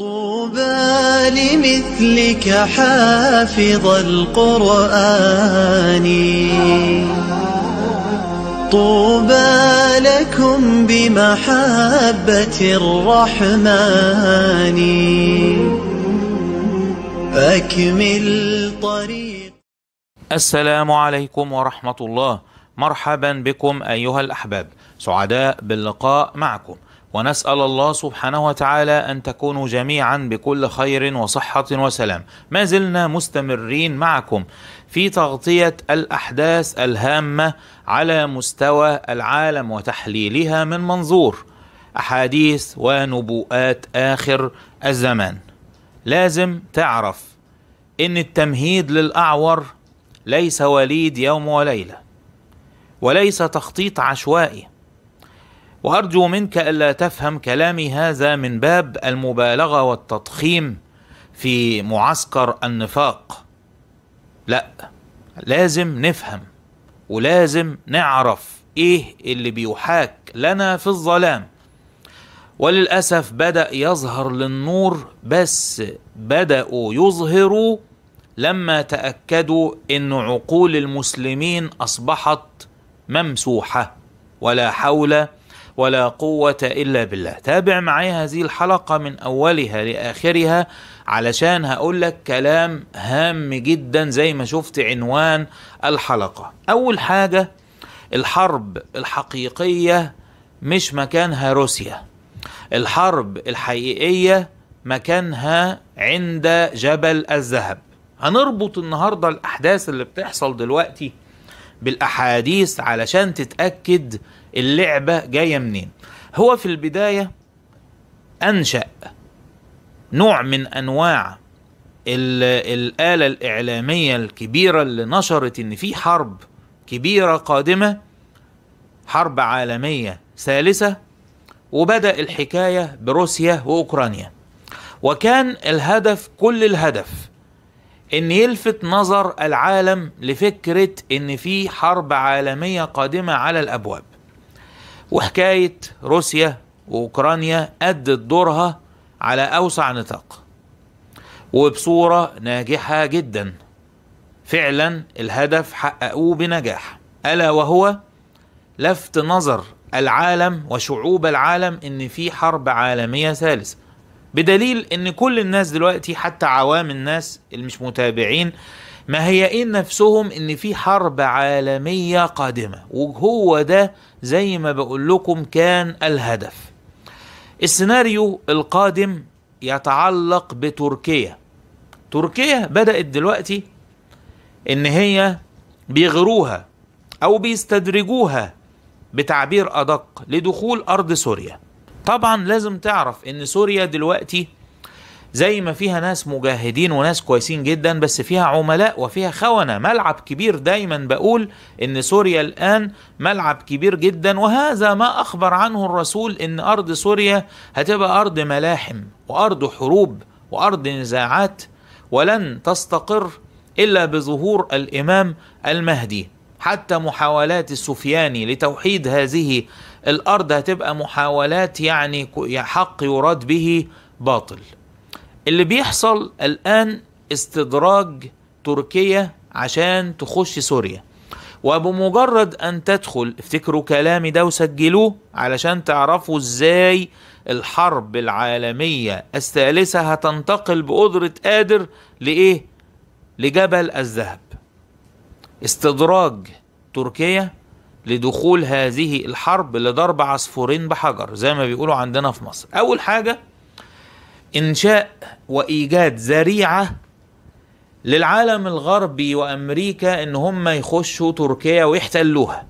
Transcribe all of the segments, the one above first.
طوبى لمثلك حافظ القرآن طوبى لكم بمحبة الرحمن أكمل طريق السلام عليكم ورحمة الله مرحبا بكم أيها الأحباب سعداء باللقاء معكم ونسأل الله سبحانه وتعالى أن تكونوا جميعا بكل خير وصحة وسلام. ما زلنا مستمرين معكم في تغطية الأحداث الهامة على مستوى العالم وتحليلها من منظور أحاديث ونبوءات آخر الزمان. لازم تعرف إن التمهيد للأعور ليس وليد يوم وليلة وليس تخطيط عشوائي وارجو منك الا تفهم كلامي هذا من باب المبالغه والتضخيم في معسكر النفاق لا لازم نفهم ولازم نعرف ايه اللي بيحاك لنا في الظلام وللاسف بدا يظهر للنور بس بداوا يظهروا لما تاكدوا ان عقول المسلمين اصبحت ممسوحه ولا حول ولا قوة إلا بالله تابع معي هذه الحلقة من أولها لآخرها علشان هقول لك كلام هام جدا زي ما شفت عنوان الحلقة أول حاجة الحرب الحقيقية مش مكانها روسيا الحرب الحقيقية مكانها عند جبل الذهب هنربط النهاردة الأحداث اللي بتحصل دلوقتي بالأحاديث علشان تتأكد اللعبه جايه منين هو في البدايه انشا نوع من انواع الاله الاعلاميه الكبيره اللي نشرت ان في حرب كبيره قادمه حرب عالميه ثالثه وبدا الحكايه بروسيا واوكرانيا وكان الهدف كل الهدف ان يلفت نظر العالم لفكره ان في حرب عالميه قادمه على الابواب وحكاية روسيا وأوكرانيا أدت دورها على أوسع نطاق وبصورة ناجحة جدا فعلا الهدف حققوه بنجاح ألا وهو لفت نظر العالم وشعوب العالم ان في حرب عالميه ثالثه بدليل ان كل الناس دلوقتي حتى عوام الناس اللي مش متابعين ما هيئين نفسهم ان في حرب عالميه قادمه وهو ده زي ما بقول لكم كان الهدف السيناريو القادم يتعلق بتركيا تركيا بدات دلوقتي ان هي بيغروها او بيستدرجوها بتعبير ادق لدخول ارض سوريا طبعا لازم تعرف ان سوريا دلوقتي زي ما فيها ناس مجاهدين وناس كويسين جدا بس فيها عملاء وفيها خونة ملعب كبير دايما بقول ان سوريا الان ملعب كبير جدا وهذا ما اخبر عنه الرسول ان ارض سوريا هتبقى ارض ملاحم وارض حروب وارض نزاعات ولن تستقر الا بظهور الامام المهدي حتى محاولات السفياني لتوحيد هذه الارض هتبقى محاولات يعني حق يراد به باطل اللي بيحصل الآن استدراج تركيا عشان تخش سوريا وبمجرد أن تدخل افتكروا كلامي ده وسجلوه علشان تعرفوا إزاي الحرب العالمية الثالثة هتنتقل بقدرة قادر لإيه؟ لجبل الذهب استدراج تركيا لدخول هذه الحرب لضرب عصفورين بحجر زي ما بيقولوا عندنا في مصر أول حاجة انشاء وايجاد ذريعه للعالم الغربي وامريكا ان هم يخشوا تركيا ويحتلوها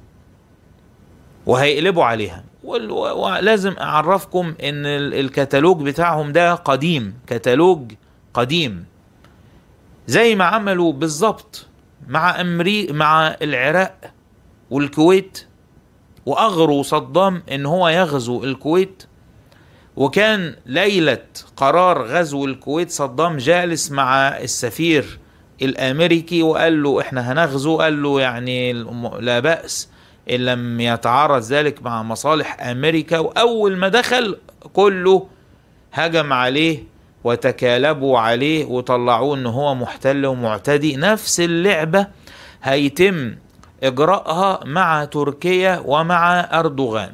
وهيقلبوا عليها ولازم اعرفكم ان الكتالوج بتاعهم ده قديم كتالوج قديم زي ما عملوا بالظبط مع امري مع العراق والكويت واغروا صدام ان هو يغزو الكويت وكان ليلة قرار غزو الكويت صدام جالس مع السفير الامريكي وقال له احنا هنغزو قال له يعني لا باس ان لم يتعارض ذلك مع مصالح امريكا واول ما دخل كله هجم عليه وتكالبوا عليه وطلعوه ان هو محتل ومعتدي نفس اللعبه هيتم اجراءها مع تركيا ومع اردوغان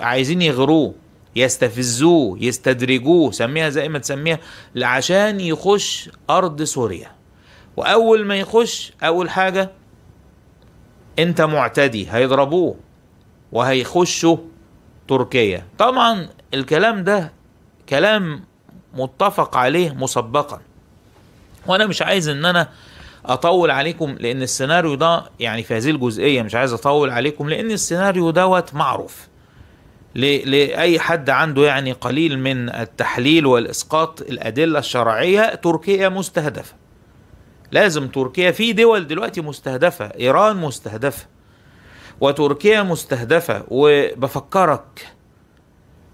عايزين يغروه يستفزوه يستدرجوه سميها زي ما تسميها عشان يخش ارض سوريا واول ما يخش اول حاجه انت معتدي هيضربوه وهيخشوا تركيا طبعا الكلام ده كلام متفق عليه مسبقا وانا مش عايز ان انا اطول عليكم لان السيناريو ده يعني في هذه الجزئيه مش عايز اطول عليكم لان السيناريو دوت معروف لأي حد عنده يعني قليل من التحليل والإسقاط الأدلة الشرعية تركيا مستهدفة لازم تركيا في دول دلوقتي مستهدفة إيران مستهدفة وتركيا مستهدفة وبفكرك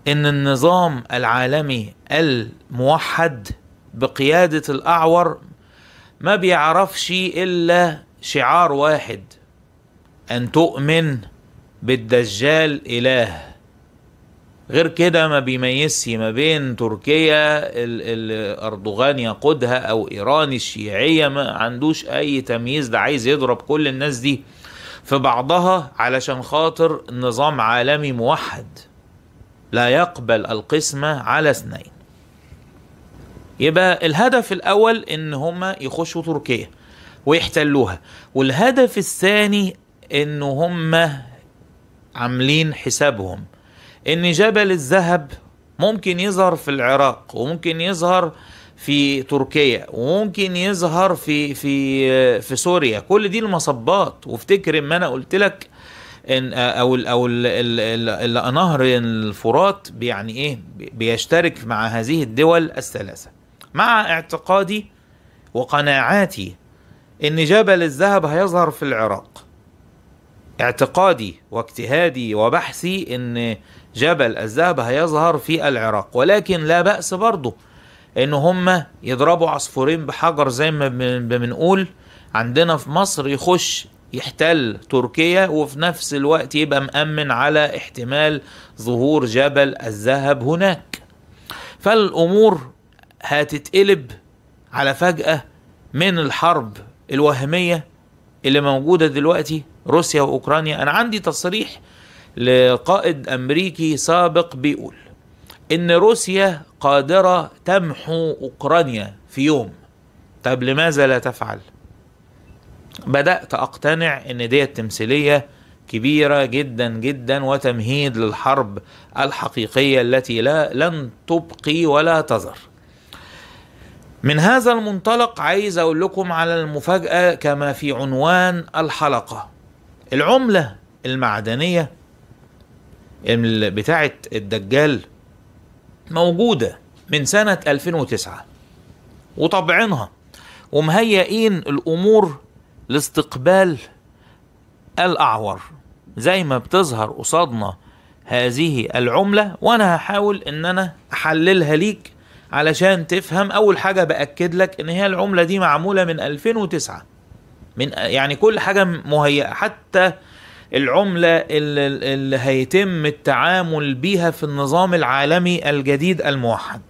إن النظام العالمي الموحد بقيادة الأعور ما بيعرفش إلا شعار واحد أن تؤمن بالدجال إله غير كده ما بيميزش ما بين تركيا اللي اردوغان يقودها او ايران الشيعيه ما عندوش اي تمييز ده عايز يضرب كل الناس دي في بعضها علشان خاطر نظام عالمي موحد لا يقبل القسمه على اثنين يبقى الهدف الاول ان هما يخشوا تركيا ويحتلوها والهدف الثاني ان هما عاملين حسابهم ان جبل الذهب ممكن يظهر في العراق وممكن يظهر في تركيا وممكن يظهر في في في سوريا كل دي المصبات وافتكر ما انا قلت لك ان او الـ او الـ نهر الفرات يعني ايه بيشترك مع هذه الدول الثلاثه مع اعتقادي وقناعاتي ان جبل الذهب هيظهر في العراق اعتقادي واجتهادي وبحثي ان جبل الذهب هيظهر في العراق ولكن لا بأس برضه ان هم يضربوا عصفورين بحجر زي ما بنقول عندنا في مصر يخش يحتل تركيا وفي نفس الوقت يبقى مأمن على احتمال ظهور جبل الذهب هناك فالأمور هتتقلب على فجأة من الحرب الوهمية اللي موجودة دلوقتي روسيا وأوكرانيا أنا عندي تصريح لقائد امريكي سابق بيقول ان روسيا قادره تمحو اوكرانيا في يوم طب لماذا لا تفعل بدات اقتنع ان ديت تمثيليه كبيره جدا جدا وتمهيد للحرب الحقيقيه التي لا لن تبقي ولا تذر من هذا المنطلق عايز اقول لكم على المفاجاه كما في عنوان الحلقه العمله المعدنيه بتاعة الدجال موجودة من سنة 2009 وطبعينها ومهيئين الأمور لاستقبال الأعور زي ما بتظهر قصادنا هذه العملة وأنا هحاول إن أنا أحللها ليك علشان تفهم أول حاجة بأكد لك إن هي العملة دي معمولة من 2009 من يعني كل حاجة مهيئة حتى العملة اللي, هيتم التعامل بيها في النظام العالمي الجديد الموحد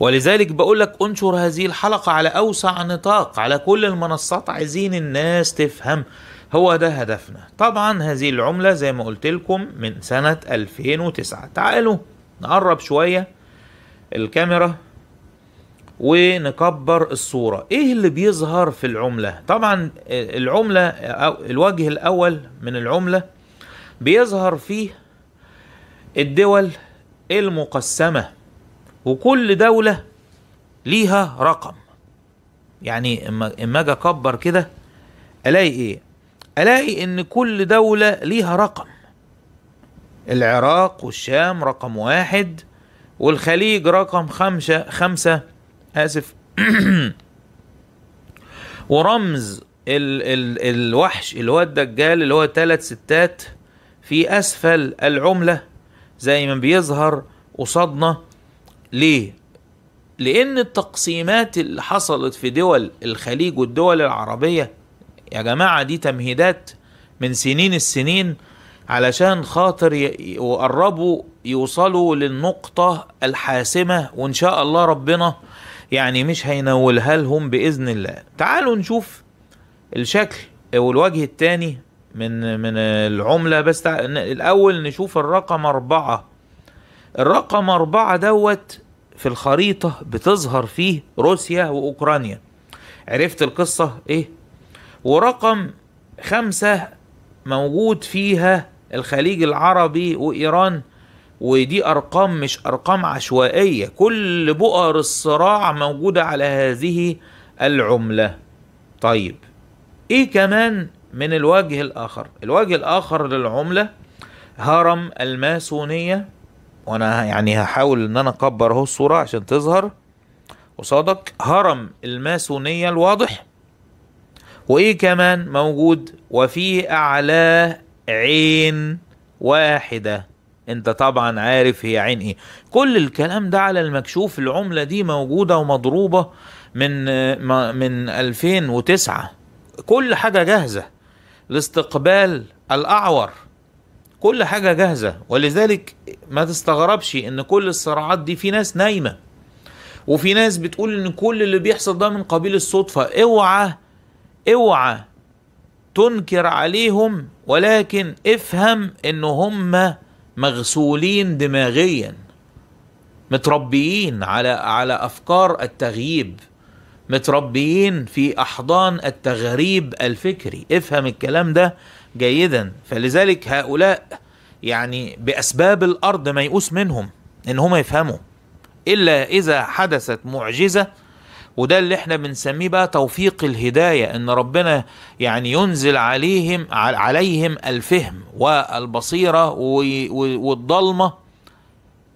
ولذلك بقول لك انشر هذه الحلقة على أوسع نطاق على كل المنصات عايزين الناس تفهم هو ده هدفنا طبعا هذه العملة زي ما قلت لكم من سنة 2009 تعالوا نقرب شوية الكاميرا ونكبر الصورة ايه اللي بيظهر في العملة طبعا العملة أو الوجه الاول من العملة بيظهر فيه الدول المقسمة وكل دولة ليها رقم يعني اما اجي اكبر كده الاقي ايه الاقي ان كل دولة ليها رقم العراق والشام رقم واحد والخليج رقم خمسة خمسة اسف ورمز ال ال الوحش اللي هو الدجال اللي هو ثلاث ستات في اسفل العمله زي ما بيظهر قصادنا ليه لان التقسيمات اللي حصلت في دول الخليج والدول العربيه يا جماعه دي تمهيدات من سنين السنين علشان خاطر يقربوا يوصلوا للنقطه الحاسمه وان شاء الله ربنا يعني مش هينولها لهم باذن الله تعالوا نشوف الشكل والوجه الثاني من من العمله بس الاول نشوف الرقم أربعة الرقم أربعة دوت في الخريطه بتظهر فيه روسيا واوكرانيا عرفت القصه ايه ورقم خمسة موجود فيها الخليج العربي وايران ودي ارقام مش ارقام عشوائيه كل بؤر الصراع موجوده على هذه العمله طيب ايه كمان من الوجه الاخر الوجه الاخر للعمله هرم الماسونيه وانا يعني هحاول ان انا اكبر اهو الصوره عشان تظهر قصادك هرم الماسونيه الواضح وايه كمان موجود وفي اعلاه عين واحده انت طبعا عارف هي عين ايه كل الكلام ده على المكشوف العملة دي موجودة ومضروبة من من 2009 كل حاجة جاهزة لاستقبال الأعور كل حاجة جاهزة ولذلك ما تستغربش ان كل الصراعات دي في ناس نايمة وفي ناس بتقول ان كل اللي بيحصل ده من قبيل الصدفة اوعى اوعى تنكر عليهم ولكن افهم ان هم مغسولين دماغيا متربيين على على افكار التغييب متربيين في احضان التغريب الفكري افهم الكلام ده جيدا فلذلك هؤلاء يعني باسباب الارض ميؤوس منهم ان هم يفهموا الا اذا حدثت معجزه وده اللي احنا بنسميه بقى توفيق الهدايه ان ربنا يعني ينزل عليهم عليهم الفهم والبصيره والضلمه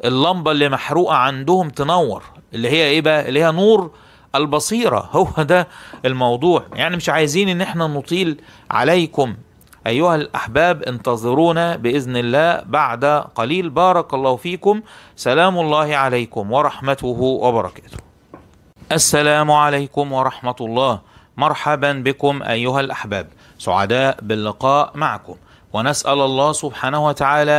اللمبه اللي محروقه عندهم تنور اللي هي ايه بقى اللي هي نور البصيره هو ده الموضوع يعني مش عايزين ان احنا نطيل عليكم ايها الاحباب انتظرونا باذن الله بعد قليل بارك الله فيكم سلام الله عليكم ورحمته وبركاته السلام عليكم ورحمة الله مرحبا بكم أيها الأحباب سعداء باللقاء معكم ونسأل الله سبحانه وتعالى